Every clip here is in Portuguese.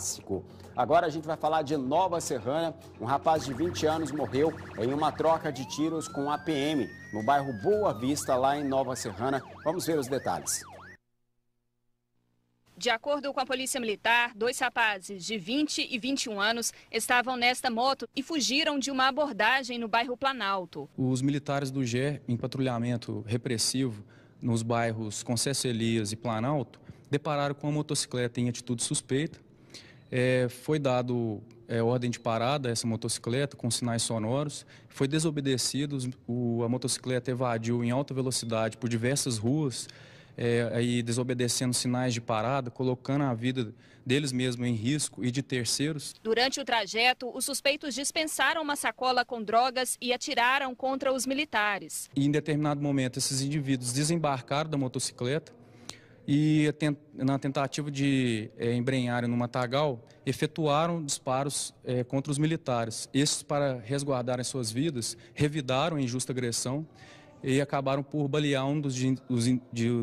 clássico. Agora a gente vai falar de Nova Serrana. Um rapaz de 20 anos morreu em uma troca de tiros com a PM no bairro Boa Vista, lá em Nova Serrana. Vamos ver os detalhes. De acordo com a Polícia Militar, dois rapazes de 20 e 21 anos estavam nesta moto e fugiram de uma abordagem no bairro Planalto. Os militares do GER, em patrulhamento repressivo nos bairros Concesso Elias e Planalto, depararam com uma motocicleta em atitude suspeita, é, foi dado é, ordem de parada a essa motocicleta com sinais sonoros, foi desobedecido, o, a motocicleta evadiu em alta velocidade por diversas ruas, é, aí desobedecendo sinais de parada, colocando a vida deles mesmos em risco e de terceiros. Durante o trajeto, os suspeitos dispensaram uma sacola com drogas e atiraram contra os militares. E em determinado momento, esses indivíduos desembarcaram da motocicleta, e na tentativa de é, embrenharem no Matagal, efetuaram disparos é, contra os militares. Esses, para resguardarem suas vidas, revidaram a injusta agressão e acabaram por balear um dos, de,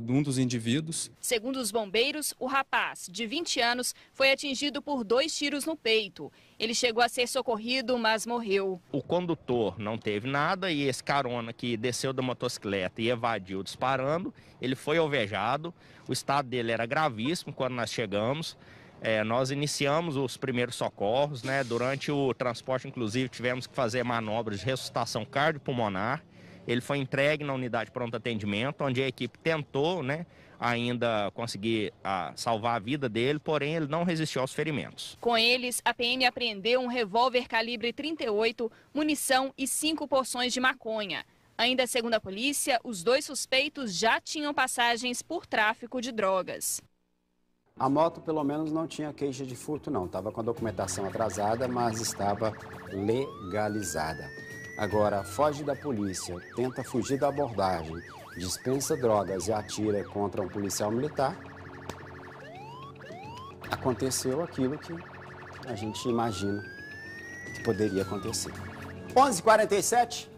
um dos indivíduos. Segundo os bombeiros, o rapaz, de 20 anos, foi atingido por dois tiros no peito. Ele chegou a ser socorrido, mas morreu. O condutor não teve nada e esse carona que desceu da motocicleta e evadiu disparando, ele foi alvejado. O estado dele era gravíssimo quando nós chegamos. É, nós iniciamos os primeiros socorros, né? Durante o transporte, inclusive, tivemos que fazer manobras de ressuscitação cardiopulmonar. Ele foi entregue na unidade pronto atendimento, onde a equipe tentou, né, ainda conseguir a, ah, salvar a vida dele, porém ele não resistiu aos ferimentos. Com eles, a PM apreendeu um revólver calibre 38, munição e cinco porções de maconha. Ainda segundo a polícia, os dois suspeitos já tinham passagens por tráfico de drogas. A moto, pelo menos, não tinha queixa de furto, não. Estava com a documentação atrasada, mas estava legalizada. Agora, foge da polícia, tenta fugir da abordagem, dispensa drogas e atira contra um policial militar, aconteceu aquilo que a gente imagina que poderia acontecer. 11:47